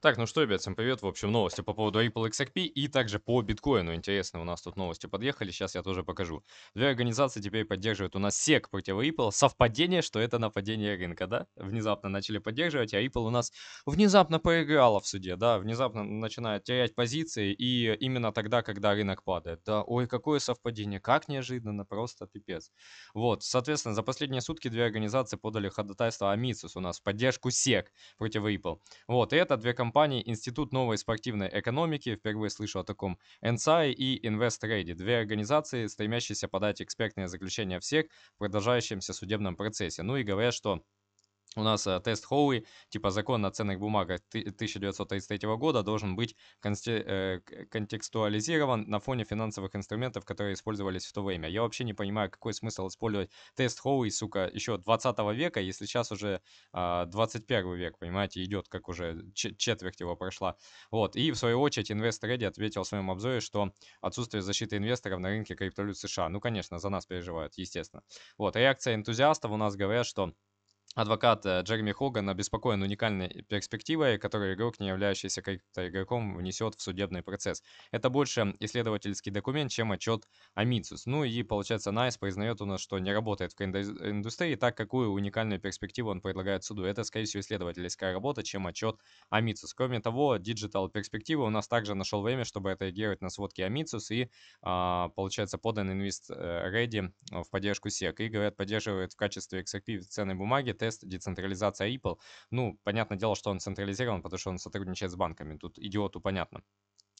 Так, ну что, ребят, всем привет. В общем, новости по поводу Ripple XRP и также по биткоину. Интересно, у нас тут новости подъехали, сейчас я тоже покажу. Две организации теперь поддерживают у нас SEC против Ripple. Совпадение, что это нападение рынка, да? Внезапно начали поддерживать, а Ripple у нас внезапно проиграла в суде, да? Внезапно начинает терять позиции, и именно тогда, когда рынок падает. Да, ой, какое совпадение, как неожиданно, просто пипец. Вот, соответственно, за последние сутки две организации подали ходатайство о Амицус у нас в поддержку SEC против Ripple. Вот, и это две команды Компании Институт новой спортивной экономики, впервые слышу о таком, NSI а» и InvestReady, две организации, стремящиеся подать экспертное заключение всех в продолжающемся судебном процессе. Ну и говорят, что у нас э, тест Хоуи, типа закон о ценных бумагах 1933 года должен быть э, контекстуализирован на фоне финансовых инструментов, которые использовались в то время. Я вообще не понимаю, какой смысл использовать тест Хоуи, сука, еще 20 века, если сейчас уже а, 21 век, понимаете, идет, как уже четверть его прошла. Вот, и в свою очередь инвестор Эдди ответил в своем обзоре, что отсутствие защиты инвесторов на рынке криптовалют США, ну, конечно, за нас переживают, естественно. Вот, реакция энтузиастов у нас говорят, что Адвокат э, Джереми Хоган обеспокоен уникальной перспективой, которую игрок, не являющийся каким-то игроком, внесет в судебный процесс. Это больше исследовательский документ, чем отчет о Ну и, получается, Найс признает у нас, что не работает в индустрии, так какую уникальную перспективу он предлагает суду. Это, скорее всего, исследовательская работа, чем отчет о Кроме того, Digital Перспективы у нас также нашел время, чтобы отреагировать на сводки о и, а, получается, подан инвест э, Ready в поддержку SEC. И, говорят, поддерживает в качестве XRP ценной бумаги тест децентрализация Ripple. Ну, понятное дело, что он централизирован, потому что он сотрудничает с банками. Тут идиоту понятно.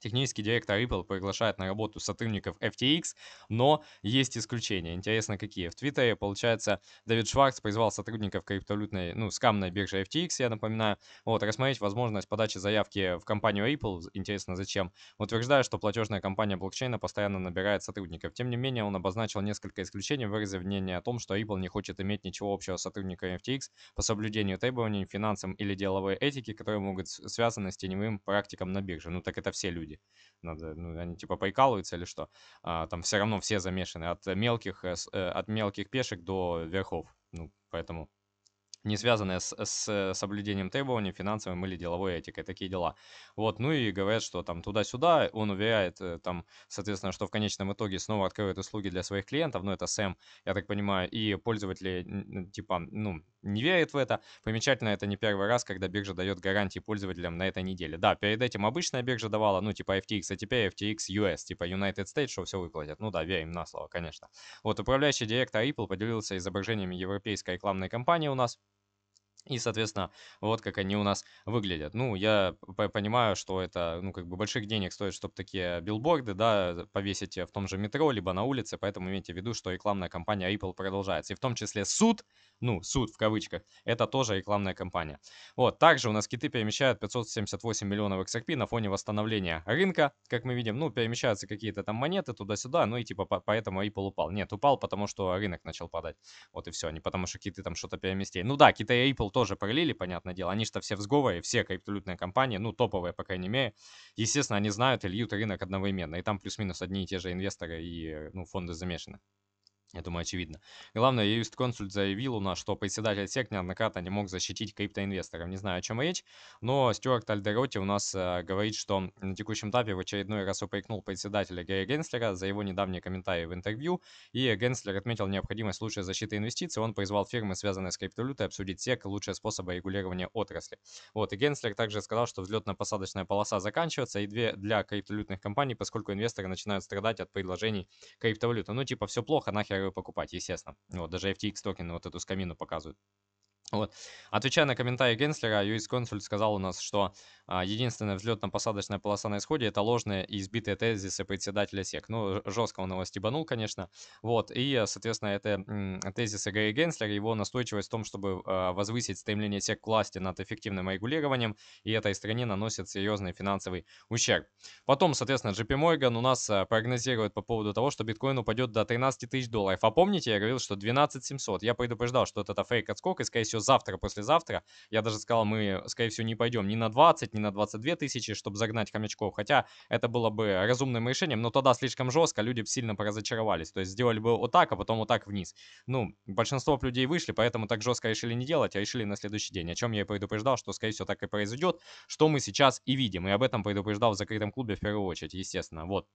Технический директор Ripple приглашает на работу сотрудников FTX, но есть исключения. Интересно, какие. В Твиттере, получается, Дэвид Шварц призвал сотрудников криптовалютной, ну, скамной биржи FTX, я напоминаю, вот, рассмотреть возможность подачи заявки в компанию Ripple, интересно, зачем, утверждая, что платежная компания блокчейна постоянно набирает сотрудников. Тем не менее, он обозначил несколько исключений, выразив мнение о том, что Ripple не хочет иметь ничего общего с сотрудниками FTX по соблюдению требований, финансам или деловой этики, которые могут связаны с теневым практиком на бирже. Ну, так это все люди люди. Надо, ну, они типа прикалываются или что. А, там все равно все замешаны от мелких, э, э, от мелких пешек до верхов. Ну, поэтому не связанное с, с соблюдением требований, финансовым или деловой этикой, такие дела. Вот, ну и говорят, что там туда-сюда, он уверяет э, там, соответственно, что в конечном итоге снова откроет услуги для своих клиентов, ну это Сэм, я так понимаю, и пользователи типа, ну, не верят в это. Примечательно, это не первый раз, когда биржа дает гарантии пользователям на этой неделе. Да, перед этим обычная биржа давала, ну, типа FTX, а теперь FTX US, типа United States, что все выплатят. Ну да, верим на слово, конечно. Вот управляющий директор Apple поделился изображениями европейской рекламной кампании у нас и, соответственно, вот как они у нас выглядят. Ну, я понимаю, что это, ну, как бы больших денег стоит, чтобы такие билборды, да, повесить в том же метро, либо на улице, поэтому имейте в виду, что рекламная кампания Apple продолжается. И в том числе суд, ну, суд в кавычках, это тоже рекламная кампания. Вот, также у нас киты перемещают 578 миллионов XRP на фоне восстановления рынка, как мы видим, ну, перемещаются какие-то там монеты туда-сюда, ну, и типа по поэтому Apple упал. Нет, упал, потому что рынок начал падать. Вот и все, а не потому что киты там что-то переместили. Ну да, киты и Apple тоже тоже пролили, понятное дело. Они что все в сговоре, все криптовалютные компании, ну, топовые, по крайней мере. Естественно, они знают и льют рынок одновременно. И там плюс-минус одни и те же инвесторы и ну, фонды замешаны. Я думаю, очевидно. Главное, юрист-консульт заявил у нас, что председатель СЕК неоднократно не мог защитить криптоинвесторов. Не знаю, о чем речь, но Стюарт Альдероти у нас э, говорит, что на текущем этапе в очередной раз упрекнул председателя Гэри Генслера за его недавние комментарии в интервью, и Генслер отметил необходимость лучшей защиты инвестиций. Он призвал фирмы, связанные с криптовалютой, обсудить СЕК лучшие способы регулирования отрасли. Вот, и Генслер также сказал, что взлетно-посадочная полоса заканчивается, и две для криптовалютных компаний, поскольку инвесторы начинают страдать от предложений криптовалюты. Ну, типа, все плохо, нахер его покупать, естественно. Ну, вот, даже FTX токен вот эту скамину показывают. Вот. Отвечая на комментарий Генслера, юрисконсульт сказал у нас, что а, единственная взлетно-посадочная полоса на исходе – это ложные и избитые тезисы председателя СЕК. Ну, жестко он его стебанул, конечно. Вот. И, соответственно, это м, тезисы Гарри Генслера, его настойчивость в том, чтобы а, возвысить стремление СЕК к власти над эффективным регулированием, и этой стране наносит серьезный финансовый ущерб. Потом, соответственно, JP Morgan у нас а, прогнозирует по поводу того, что биткоин упадет до 13 тысяч долларов. А помните, я говорил, что 12 700. Я предупреждал, что это фейк-отскок, и, скорее всего, еще завтра, послезавтра. Я даже сказал, мы, скорее всего, не пойдем ни на 20, ни на 22 тысячи, чтобы загнать хомячков. Хотя это было бы разумным решением, но тогда слишком жестко, люди бы сильно разочаровались. То есть сделали бы вот так, а потом вот так вниз. Ну, большинство людей вышли, поэтому так жестко решили не делать, а решили на следующий день. О чем я и предупреждал, что, скорее всего, так и произойдет, что мы сейчас и видим. И об этом предупреждал в закрытом клубе в первую очередь, естественно. Вот.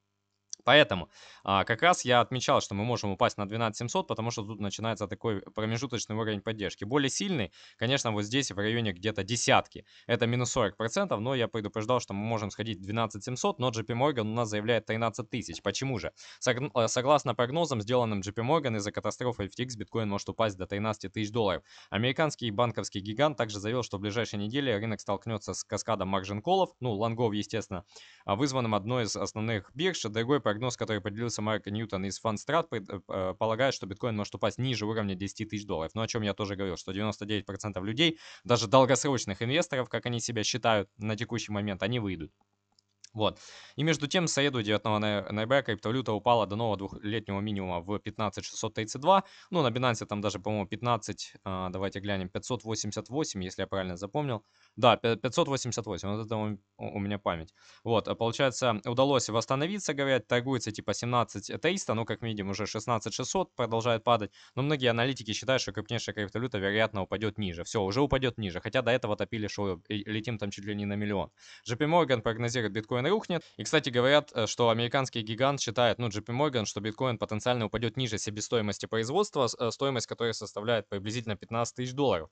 Поэтому а, как раз я отмечал, что мы можем упасть на 12700, потому что тут начинается такой промежуточный уровень поддержки. Более сильный, конечно, вот здесь в районе где-то десятки. Это минус 40%, но я предупреждал, что мы можем сходить 12700, но JP Morgan у нас заявляет 13 тысяч. Почему же? Э, согласно прогнозам, сделанным JP Morgan, из-за катастрофы FTX биткоин может упасть до 13 тысяч долларов. Американский банковский гигант также заявил, что в ближайшие недели рынок столкнется с каскадом маржин-колов, ну, лонгов, естественно, а, вызванным одной из основных бирж, другой прогноз, который поделился Марк Ньютон из Фанстрат, э, э, полагает, что биткоин может упасть ниже уровня 10 тысяч долларов. Но ну, о чем я тоже говорил, что 99% людей, даже долгосрочных инвесторов, как они себя считают на текущий момент, они выйдут. Вот. И между тем, среду 9 ноября криптовалюта упала до нового двухлетнего минимума в 15632. Ну, на Binance там даже, по-моему, 15, а, давайте глянем, 588, если я правильно запомнил. Да, 588, вот это у меня память. Вот, а получается, удалось восстановиться, говорят, торгуется типа 17 300, ну, как мы видим, уже 16 600 продолжает падать. Но многие аналитики считают, что крупнейшая криптовалюта, вероятно, упадет ниже. Все, уже упадет ниже, хотя до этого топили, что э, летим там чуть ли не на миллион. JP Morgan прогнозирует биткоин биткоин рухнет. И, кстати, говорят, э, что американский гигант считает, ну, JP Morgan, что биткоин потенциально упадет ниже себестоимости производства, э, стоимость которой составляет приблизительно 15 тысяч долларов.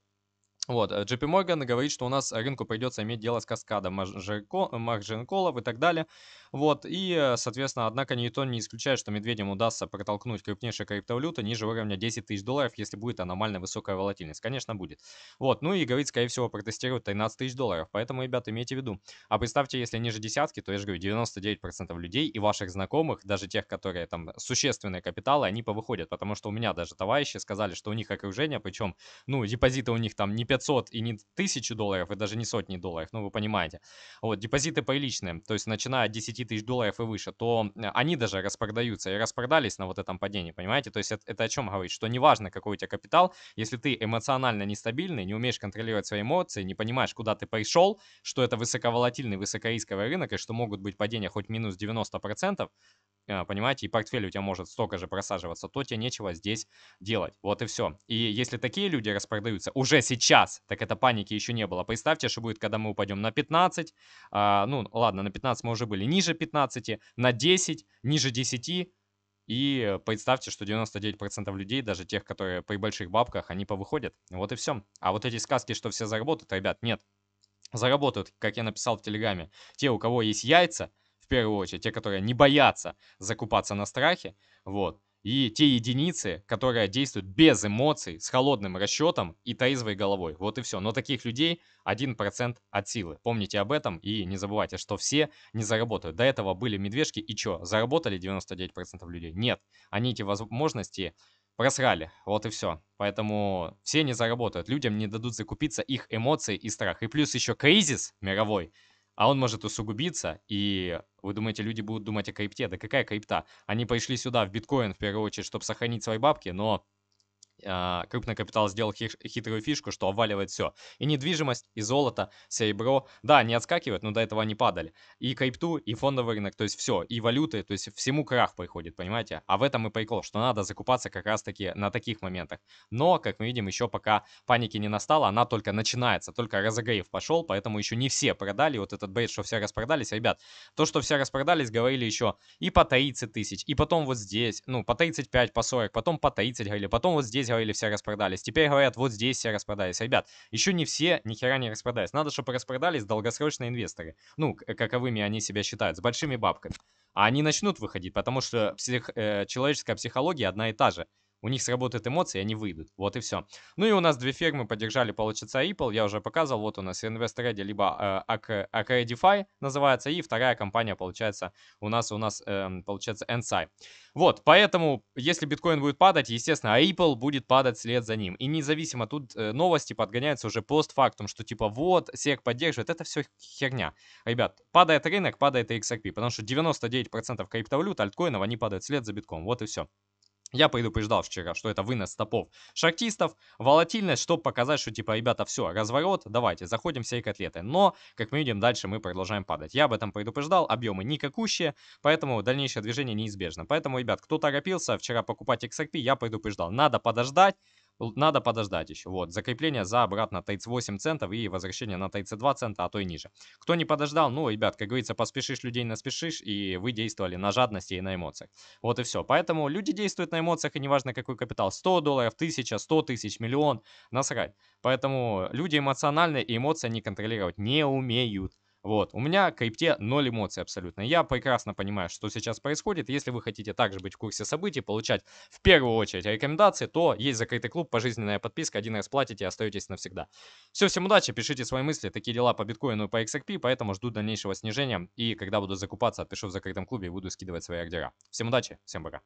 Вот, JP э, Morgan говорит, что у нас э, рынку придется иметь дело с каскадом маржин колов и так далее. Вот, и, э, соответственно, однако Ньютон не исключает, что медведям удастся протолкнуть крупнейшие криптовалюты ниже уровня 10 тысяч долларов, если будет аномально высокая волатильность. Конечно, будет. Вот, ну и говорит, скорее всего, протестируют 13 тысяч долларов. Поэтому, ребята, имейте в виду. А представьте, если ниже десятки, то я же говорю, 99% людей и ваших знакомых, даже тех, которые там существенные капиталы, они повыходят. Потому что у меня даже товарищи сказали, что у них окружение, причем, ну, депозиты у них там не 500 и не 1000 долларов, и даже не сотни долларов, ну вы понимаете. Вот, депозиты по личным, то есть начиная от 10 тысяч долларов и выше, то э, они даже распродаются и распродались на вот этом падении, понимаете? То есть это, это о чем говорит, что неважно, какой у тебя капитал, если ты эмоционально нестабильный, не умеешь контролировать свои эмоции, не понимаешь, куда ты пришел, что это высоковолатильный, высокорисковый рынок, и что могут быть падения хоть минус 90%, Э, понимаете, и портфель у тебя может столько же просаживаться, то тебе нечего здесь делать. Вот и все. И если такие люди распродаются уже сейчас, так это паники еще не было. Представьте, что будет, когда мы упадем на 15, а, ну ладно, на 15 мы уже были ниже 15, на 10, ниже 10, и представьте, что 99% людей, даже тех, которые при больших бабках, они повыходят. Вот и все. А вот эти сказки, что все заработают, ребят, нет. Заработают, как я написал в Телеграме, те, у кого есть яйца – первую очередь, те, которые не боятся закупаться на страхе, вот, и те единицы, которые действуют без эмоций, с холодным расчетом и трезвой головой. Вот и все. Но таких людей 1% от силы. Помните об этом и не забывайте, что все не заработают. До этого были медвежки и что, заработали 99% людей? Нет. Они эти возможности просрали. Вот и все. Поэтому все не заработают. Людям не дадут закупиться их эмоции и страх. И плюс еще кризис мировой – а он может усугубиться, и вы думаете, люди будут думать о крипте? Да какая крипта? Они пошли сюда, в биткоин, в первую очередь, чтобы сохранить свои бабки, но а, крупный капитал сделал хитрую фишку, что обваливает все. И недвижимость, и золото, серебро. Да, не отскакивают, но до этого не падали. И крипту, и фондовый рынок, то есть все, и валюты, то есть всему крах приходит, понимаете? А в этом и прикол, что надо закупаться как раз-таки на таких моментах. Но, как мы видим, еще пока паники не настала, она только начинается, только разогрев пошел, поэтому еще не все продали вот этот бейт, что все распродались. Ребят, то, что все распродались, говорили еще и по 30 тысяч, и потом вот здесь, ну, по 35, по 40, потом по 30, говорили, потом вот здесь все или все распродались. Теперь говорят, вот здесь все распродались. Ребят, еще не все ни хера не распродались. Надо, чтобы распродались долгосрочные инвесторы. Ну, э, каковыми они себя считают, с большими бабками. А они начнут выходить, потому что псих, э, человеческая психология одна и та же у них сработают эмоции, они выйдут. Вот и все. Ну и у нас две фермы поддержали, получится, Apple. Я уже показывал. Вот у нас Invest Ready, либо э, AK, DeFi называется. И вторая компания, получается, у нас, у нас э, получается, NSI. Вот, поэтому, если биткоин будет падать, естественно, Apple будет падать след за ним. И независимо, тут э, новости подгоняются уже постфактум, что типа вот, SEC поддерживает. Это все херня. Ребят, падает рынок, падает и XRP, потому что 99% криптовалют, альткоинов, они падают след за битком. Вот и все. Я предупреждал вчера, что это вынос стопов, шахтистов, волатильность, чтобы показать, что типа, ребята, все, разворот, давайте, заходим все котлеты. Но, как мы видим, дальше мы продолжаем падать. Я об этом предупреждал, объемы никакущие, поэтому дальнейшее движение неизбежно. Поэтому, ребят, кто торопился вчера покупать XRP, я предупреждал, надо подождать, надо подождать еще. Вот, закрепление за обратно тайц 8 центов и возвращение на тайц 2 цента, а то и ниже. Кто не подождал, ну, ребят, как говорится, поспешишь, людей наспешишь, и вы действовали на жадности и на эмоциях. Вот и все. Поэтому люди действуют на эмоциях, и неважно какой капитал, 100 долларов, 1000, 100 тысяч, миллион, насрать. Поэтому люди эмоциональные и эмоции они контролировать не умеют. Вот, у меня к крипте ноль эмоций абсолютно. Я прекрасно понимаю, что сейчас происходит. Если вы хотите также быть в курсе событий, получать в первую очередь рекомендации, то есть закрытый клуб, пожизненная подписка, один раз платите и остаетесь навсегда. Все, всем удачи, пишите свои мысли, такие дела по биткоину и по XRP, поэтому жду дальнейшего снижения. И когда буду закупаться, отпишу в закрытом клубе и буду скидывать свои ордера. Всем удачи, всем пока.